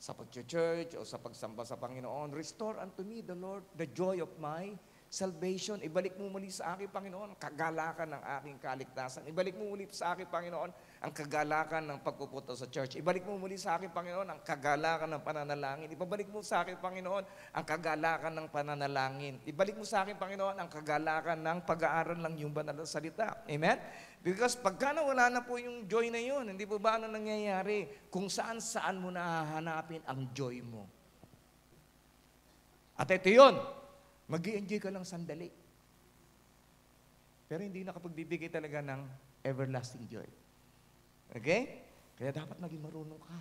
sa pag-church o sa pagsamba sa Panginoon. Restore unto me, the Lord, the joy of my salvation. Ibalik mo muli sa akin, Panginoon, kagalakan ng aking kaligtasan. Ibalik mo muli sa akin, Panginoon, ang kagalakan ng pagpupunta sa church. Ibalik mo muli sa akin, Panginoon, ang kagalakan ng pananalangin. Ibabalik mo sa akin, Panginoon, ang kagalakan ng pananalangin. Ibalik mo sa akin, Panginoon, ang kagalakan ng pag-aaral lang yung banal na salita. Amen? Because pagka wala na po yung joy na yun, hindi po ba ano nangyayari? Kung saan-saan mo nahahanapin ang joy mo. At ito yun, mag enjoy ka lang sandali. Pero hindi nakapagbibigay talaga ng everlasting joy. Okay? Kaya dapat maging marunong ka.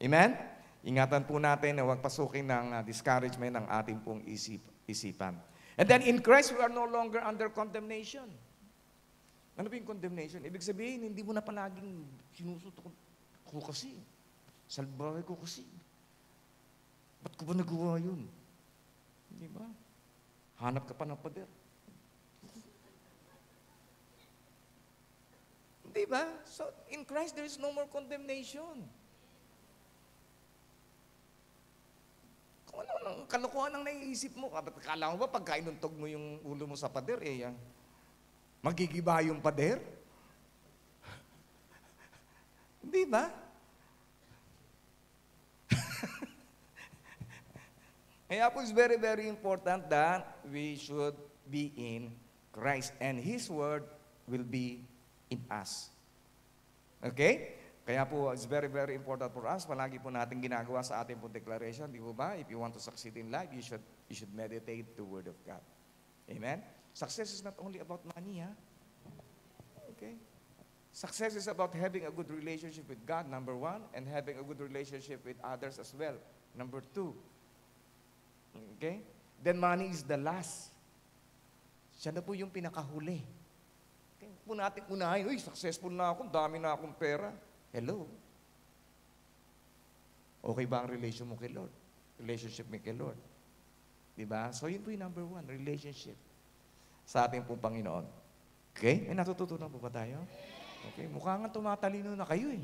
Amen? Ingatan po natin na huwag pasukin ng ah, discouragement ang ating pong isip, isipan. And then in Christ, we are no longer under condemnation. Ano ba yung condemnation? Ibig sabihin, hindi mo na palaging sinusutok ko kasi. Salbahe ko kasi. Ba't ko ba nagawa yun? Di ba? Hanap ka pa ng pader. Di ba? So, in Christ, there is no more condemnation. Kung ano nang kalokohan ang naiisip mo, kala mo ba pag kainuntog mo yung ulo mo sa pader, eh, magigiba yung pader? Di ba? Kaya po it's very, very important that we should be in Christ and His Word will be in us. Okay? Kaya po, it's very, very important for us. Palagi po natin ginagawa sa ating po declaration. Di po ba? If you want to succeed in life, you should, you should meditate the Word of God. Amen? Success is not only about money, ha? Okay? Success is about having a good relationship with God, number one, and having a good relationship with others as well, number two. Okay? Then money is the last. Siya na po yung pinakahuli. Okay? Po natin unahin, uy, successful na ako, dami na akong pera. Hello? Okay ba ang relation mo kay Lord? Relationship mo kay Lord? Di ba? So yun po yung number one, relationship sa ating pong Panginoon. Okay? May natututunan po ba tayo? Okay, mukha nga tumatalino na kayo eh.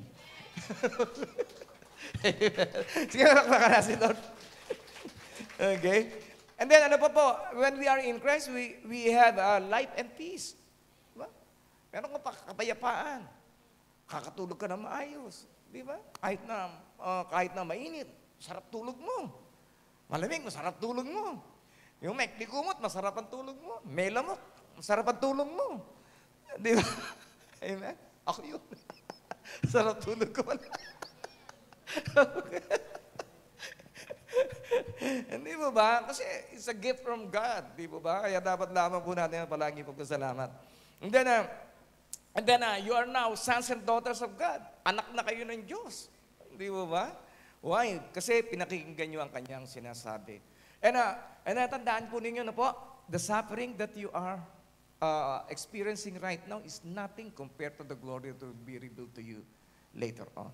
Sige, nakakasin doon. Okay? And then ano pa po, when we are in Christ, we, we have uh, life and peace. Diba? Meron kang kapayapaan. Kakatulog ka na maayos. Di ba? Kahit na, uh, kahit na mainit, sarap tulog mo. Malamig, masarap tulog mo. Yung may kumot, masarap ang tulog mo. May lamok, masarap ang tulog mo. Di ba? Amen? Ako yun. sarap tulog ko okay. Hindi mo ba? Kasi it's a gift from God. Di mo ba? Kaya dapat lamang po natin palagi pagkasalamat. And then, uh, and then uh, you are now sons and daughters of God. Anak na kayo ng Diyos. Hindi mo ba? Why? Kasi pinakikinggan nyo ang kanyang sinasabi. And, uh, and tandaan po ninyo na po, the suffering that you are uh, experiencing right now is nothing compared to the glory that will be revealed to you later on.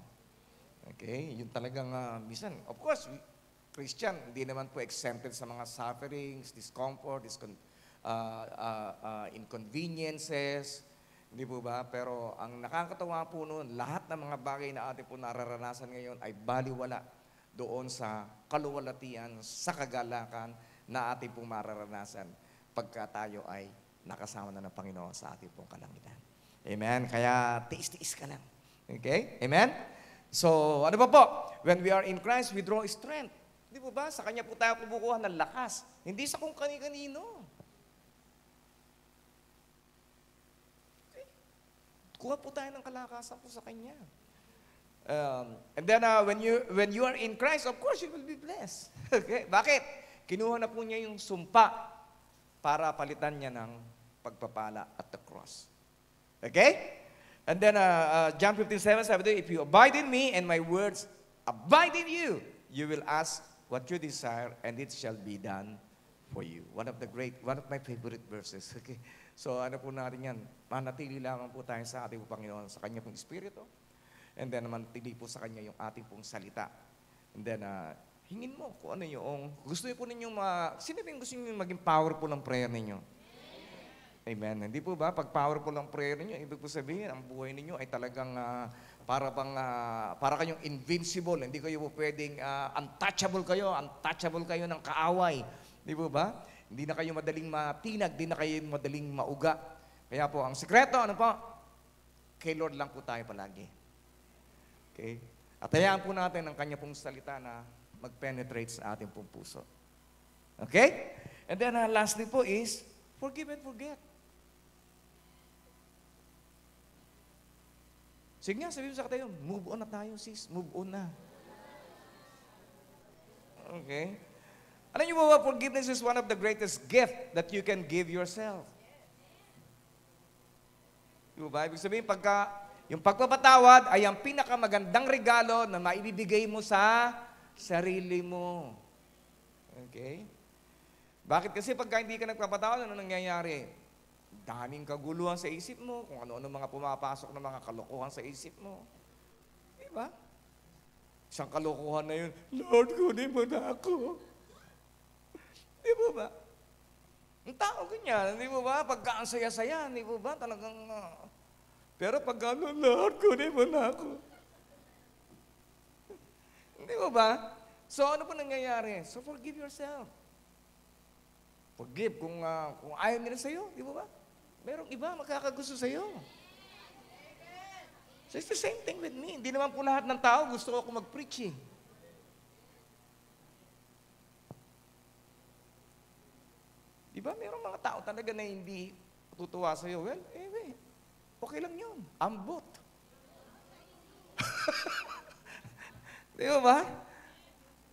Okay? Yun talagang, uh, misan, of course, Christian, hindi naman po exempted sa mga sufferings, discomfort, discon uh, uh, uh, inconveniences, hindi po ba? Pero ang nakakatawa po noon, lahat ng mga bagay na ating po nararanasan ngayon ay baliwala doon sa kaluwalatian, sa kagalakan na ating pong mararanasan pagka tayo ay nakasama na ng Panginoon sa ating pong kalangitan. Amen? Kaya tiis-tiis ka lang. Okay? Amen? So, ano ba po? When we are in Christ, we draw strength Di po ba? Sa Kanya po tayo kumukuha ng lakas. Hindi sa kung kani-kanino. Okay. Eh, kuha po tayo ng kalakasan po sa Kanya. Um, and then uh, when, you, when you are in Christ, of course, you will be blessed. okay? Bakit? Kinuha na po niya yung sumpa para palitan niya ng pagpapala at the cross. Okay? And then uh, uh, John 15, 7, 7, if you abide in me and my words abide in you, you will ask what you desire, and it shall be done for you. One of the great, one of my favorite verses. Okay? So ano po natin yan? Manatili lamang po tayo sa ating Panginoon, sa Kanya pong Espiritu. And then manatili po sa Kanya yung ating pong salita. And then uh, hingin mo kung ano yung gusto niyo po ninyo, ma... Sino po gusto niyo maging powerful ng prayer ninyo? Amen. Hindi po ba? Pag powerful ang prayer ninyo, ibig po sabihin, ang buhay ninyo ay talagang uh, para bang, uh, para kayong invincible, hindi kayo pwedeng uh, untouchable kayo, untouchable kayo ng kaaway. Di ba ba? Hindi na kayo madaling matinag, hindi na kayo madaling mauga. Kaya po, ang sekreto, ano po? Kay Lord lang po tayo palagi. Okay? At hayaan po natin ang kanya pong salita na mag-penetrate sa ating pong puso. Okay? And then uh, lastly po is, forgive and forget. Sige nga, sabi mo sa katayo, move on na tayo sis, move on na. Okay? Alam niyo ba, forgiveness is one of the greatest gift that you can give yourself. Di ba? Ibig sabihin, pagka, yung pagpapatawad ay ang pinakamagandang regalo na maibibigay mo sa sarili mo. Okay? Bakit kasi pagka hindi ka nagpapatawad, ano nangyayari? Daming kaguluhan sa isip mo, kung ano-ano mga pumapasok na mga kalokohan sa isip mo. Di ba? Isang kalokohan na yun, Lord, kunin mo na ako. Di ba ba? Ang tao ganyan, di ba ba? Pagka ang saya-saya, di ba ba? Talagang, uh, pero pag ano, Lord, kunin mo na ako. di ba ba? So ano pa nangyayari? So forgive yourself. Forgive kung, uh, kung ayaw nila sa'yo, di diba ba ba? Merong iba makakagusto iyo. So it's the same thing with me. Hindi naman po lahat ng tao gusto ako mag-preaching. Eh. Diba? Di ba? mga tao talaga na hindi tutuwa iyo. Well, eh, eh, okay lang yun. Ambot. di diba ba?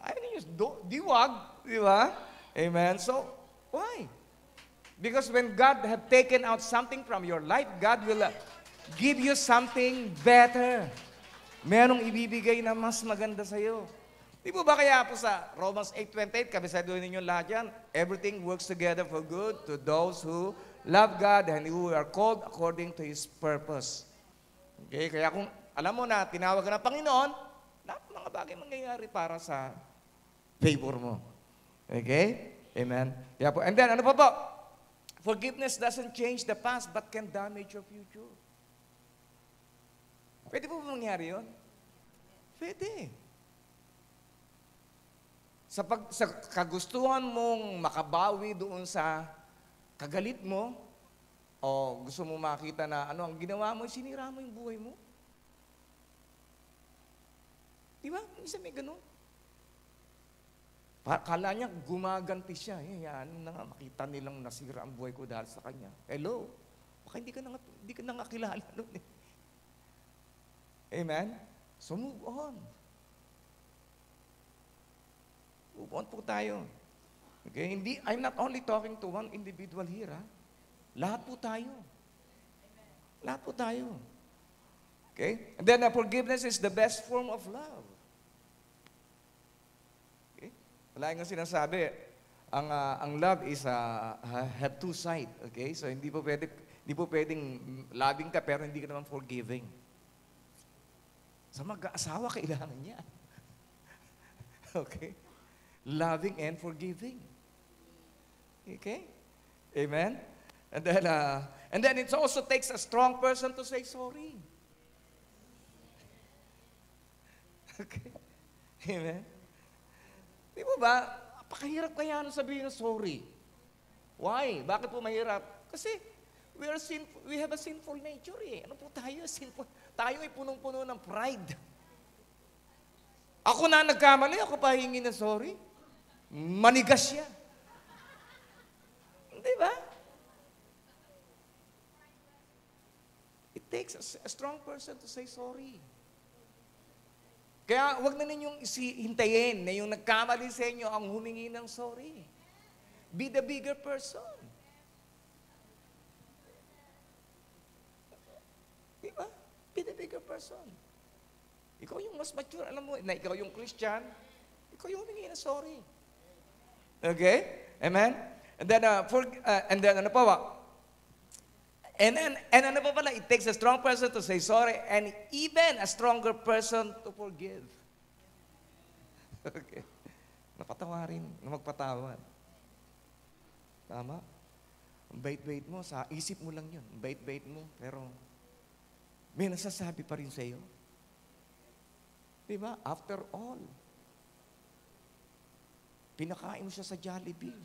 Ayaw ninyo, diwag. Di ba? Diba? Amen? So, why? Because when God have taken out something from your life, God will uh, give you something better. Merong ibibigay na mas maganda sa iyo. Di po ba kaya po sa Romans 8.28, kabisaduhin ninyo lahat yan, everything works together for good to those who love God and who are called according to His purpose. Okay, kaya kung alam mo na, tinawag ka ng Panginoon, lahat mga bagay mangyayari para sa favor mo. Okay? Amen? Kaya po, and then, ano pa po? Forgiveness doesn't change the past but can damage your future. Pwede po mangyari yun? Pwede. Sa, pag, sa kagustuhan mong makabawi doon sa kagalit mo, o gusto mo makita na ano ang ginawa mo, sinira mo yung buhay mo. Di ba? Isa may ganun. Kala niya, gumaganti siya. Eh, ano na nga, makita nilang nasira ang buhay ko dahil sa kanya. Hello? Baka hindi ka na, hindi ka na nga kilala nun eh. Amen? So move on. Move on po tayo. Okay? Hindi, I'm not only talking to one individual here. Ha? Lahat po tayo. Lahat po tayo. Okay? And then uh, forgiveness is the best form of love. Wala yung sinasabi. Ang, uh, ang love is uh, have two side, okay? So hindi po pwede hindi po pwedeng loving ka pero hindi ka naman forgiving. Sa mag-aasawa kailangan niya. okay? Loving and forgiving. Okay? Amen? And then, uh, and then it also takes a strong person to say sorry. Okay? Amen? Di mo ba? Pakahirap kaya nung sabihin ng sorry. Why? Bakit po mahirap? Kasi we are sinful, we have a sinful nature eh. Ano po tayo? Sinful. Tayo ay punong-puno ng pride. Ako na nagkamali, ako pa hingi ng sorry. Manigas siya. Di ba? It takes a, a strong person to say sorry. Kaya wag na ninyong hintayin na yung nagkamali sa inyo ang humingi ng sorry. Be the bigger person. Di ba? Be the bigger person. Ikaw yung mas mature, alam mo, na ikaw yung Christian, ikaw yung humingi ng sorry. Okay? Amen? And then, uh, for, uh, and then ano pa ba? And, then, and ano pa pala, it takes a strong person to say sorry and even a stronger person to forgive. Okay. Napatawarin, na magpatawad. Tama? Ang bait-bait mo, sa isip mo lang yun. bait-bait mo, pero may nasasabi pa rin sa'yo. Di ba? After all, pinakain mo siya sa Jollibee.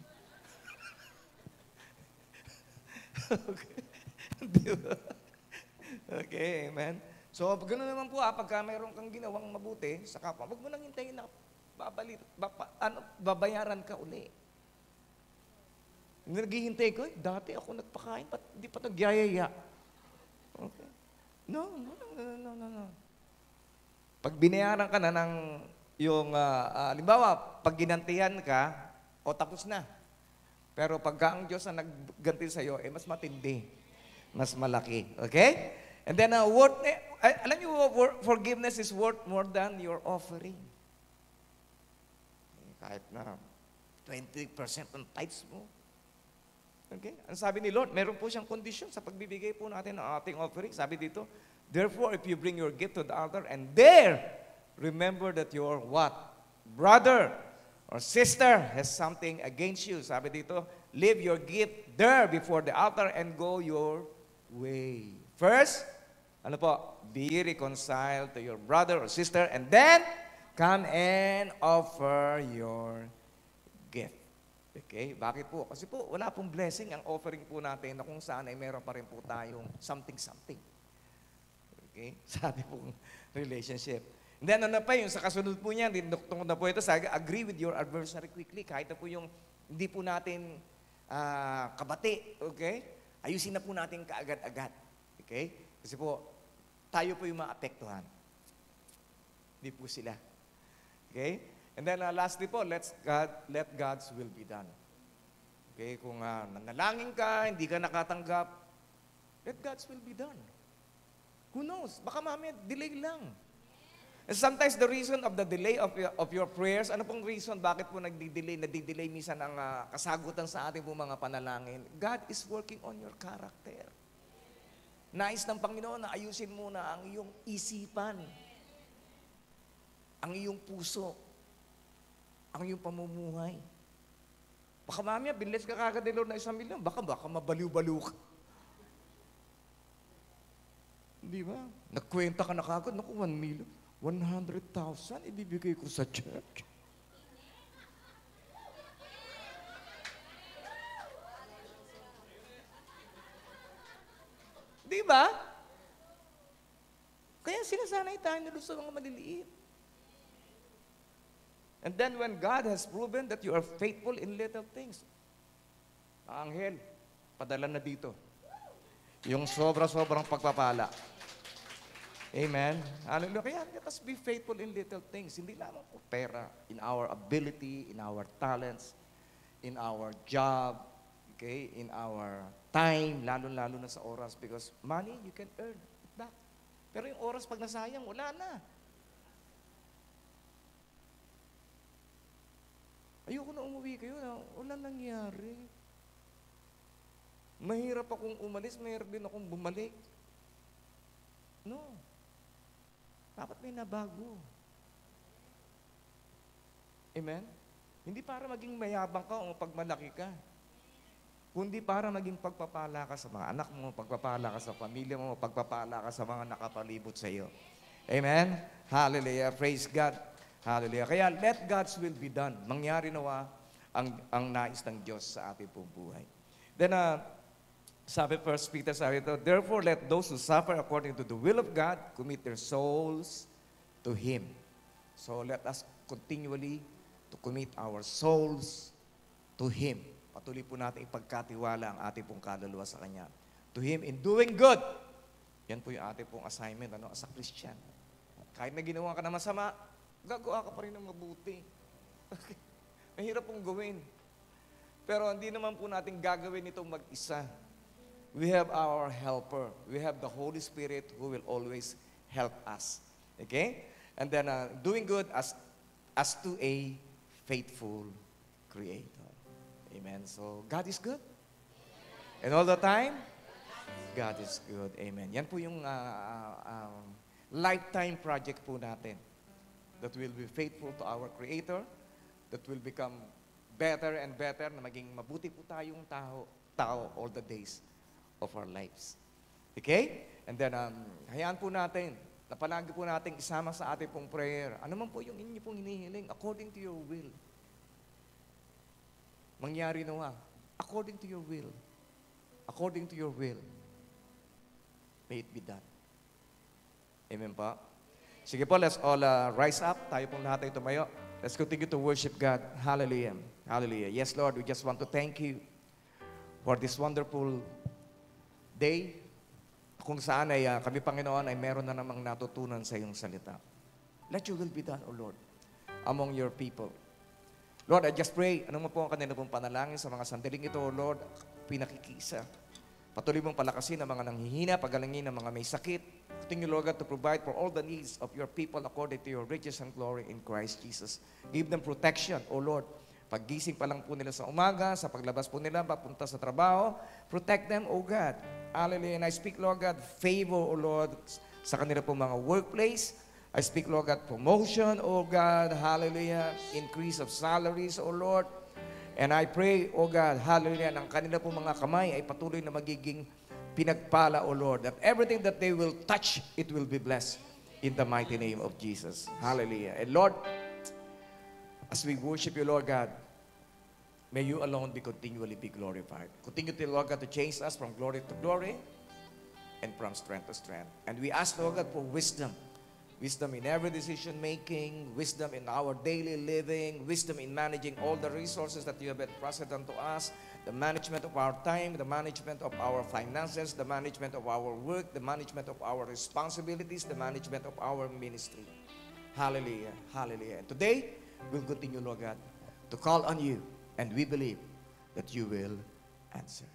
okay. okay, amen. So, ganoon naman po ha, ah, pagka mayroon kang ginawang mabuti sa kapwa, huwag mo nang hintayin na babalit, baba, ano, babayaran ka uli. Naghihintay ko, eh, dati ako nagpakain, ba't di pa nagyayaya? Okay. No, no, no, no, no, no. Pag binayaran ka na ng yung, uh, ah, uh, ah, limbawa, pag ginantihan ka, o tapos na. Pero pagka ang Diyos na nagganti sa'yo, eh mas matindi mas malaki. Okay? And then, uh, worth, eh, alam niyo, forgiveness is worth more than your offering. Eh, kahit na 20% ng tithes mo. Okay? Ang sabi ni Lord, meron po siyang kondisyon sa pagbibigay po natin ng ating offering. Sabi dito, Therefore, if you bring your gift to the altar and there, remember that your what? Brother or sister has something against you. Sabi dito, leave your gift there before the altar and go your way. First, ano po? Be reconciled to your brother or sister and then come and offer your gift. Okay? Bakit po? Kasi po, wala pong blessing ang offering po natin na kung saan ay meron pa rin po tayong something-something. Okay? Sabi pong relationship. And then ano pa yung sa kasunod po niya, dinuktungo na po ito, sabi, agree with your adversary quickly. Kahit na po yung hindi po natin uh, kabati. Okay? Ayusin na po natin kaagad-agad. Okay? Kasi po, tayo po yung maapektuhan. Hindi po sila. Okay? And then uh, lastly po, let's God, let God's will be done. Okay, kung uh, nanalangin ka, hindi ka nakatanggap, let God's will be done. Who knows? Baka mamaya, delay lang. And sometimes the reason of the delay of your, of your prayers, ano pong reason bakit po nagdi-delay, nadi-delay minsan ang uh, kasagutan sa ating po mga panalangin? God is working on your character. Nais ng Panginoon na ayusin muna ang iyong isipan, ang iyong puso, ang iyong pamumuhay. Baka mamaya, binless ka kagad ni Lord na isang milyon, baka baka mabaliw-baliw ka. Di ba? Nagkwenta ka na kagad, naku, one million. 100,000 ibibigay ko sa church. Di ba? Kaya sinasanay tayo na sa mga maliliit. And then when God has proven that you are faithful in little things, Anghel, padala na dito. Yung sobra-sobrang pagpapala. Amen? Hallelujah. Kaya let us be faithful in little things. Hindi lamang po pera. In our ability, in our talents, in our job, okay, in our time, lalo-lalo na sa oras. Because money, you can earn it back. Pero yung oras, pag nasayang, wala na. Ayoko na umuwi kayo. Na, wala nangyari. Mahirap akong umalis, mahirap din akong bumalik. No. Dapat may nabago. Amen? Hindi para maging mayabang ka o pagmalaki ka. Kundi para maging pagpapala ka sa mga anak mo, pagpapala ka sa pamilya mo, pagpapala ka sa mga nakapalibot sa iyo. Amen? Hallelujah. Praise God. Hallelujah. Kaya let God's will be done. Mangyari nawa ang, ang nais ng Diyos sa ating buhay. Then, uh, sabi First Peter, sabi ito, Therefore, let those who suffer according to the will of God commit their souls to Him. So let us continually to commit our souls to Him. Patuloy po natin ipagkatiwala ang ating pong kaluluwa sa Kanya. To Him in doing good. Yan po yung ating pong assignment ano, as a Christian. Kahit na ginawa ka na masama, gagawa ka pa rin ng mabuti. Mahirap pong gawin. Pero hindi naman po natin gagawin ito mag-isa we have our helper. We have the Holy Spirit who will always help us. Okay? And then uh, doing good as, as to a faithful creator. Amen. So, God is good. And all the time, God is good. Amen. Yan po yung uh, uh um, lifetime project po natin. That will be faithful to our Creator. That will become better and better na maging mabuti po tayong tao, tao all the days of our lives. Okay? And then, um, hayaan po natin, na palagi po natin isama sa ating pong prayer, ano man po yung inyo pong hinihiling, according to your will. Mangyari nawa, according to your will. According to your will. May it be done. Amen po. Sige po, let's all uh, rise up. Tayo pong lahat ay tumayo. Let's continue to worship God. Hallelujah. Hallelujah. Yes, Lord, we just want to thank you for this wonderful day kung saan ay uh, kami, Panginoon, ay meron na namang natutunan sa iyong salita. Let your will be done, O Lord, among your people. Lord, I just pray, ano mo po ang kanila pong panalangin sa mga sandaling ito, O Lord, pinakikisa. Patuloy mong palakasin ang mga nanghihina, pagalangin ang mga may sakit. Continue, Lord God, to provide for all the needs of your people according to your riches and glory in Christ Jesus. Give them protection, O Lord, Paggising pa lang po nila sa umaga, sa paglabas po nila, papunta sa trabaho, protect them, O God. Hallelujah. And I speak, Lord God, favor, O Lord, sa kanila po mga workplace. I speak, Lord God, promotion, O God. Hallelujah. Increase of salaries, O Lord. And I pray, O God, hallelujah, ng kanila po mga kamay ay patuloy na magiging pinagpala, O Lord, that everything that they will touch, it will be blessed in the mighty name of Jesus. Hallelujah. And Lord, As we worship you, Lord God, may you alone be continually be glorified. Continue, to, Lord God, to change us from glory to glory and from strength to strength. And we ask, Lord God, for wisdom. Wisdom in every decision making, wisdom in our daily living, wisdom in managing all the resources that you have entrusted unto us, the management of our time, the management of our finances, the management of our work, the management of our responsibilities, the management of our ministry. Hallelujah, hallelujah. And today, We'll continue, Lord God, to call on you, and we believe that you will answer.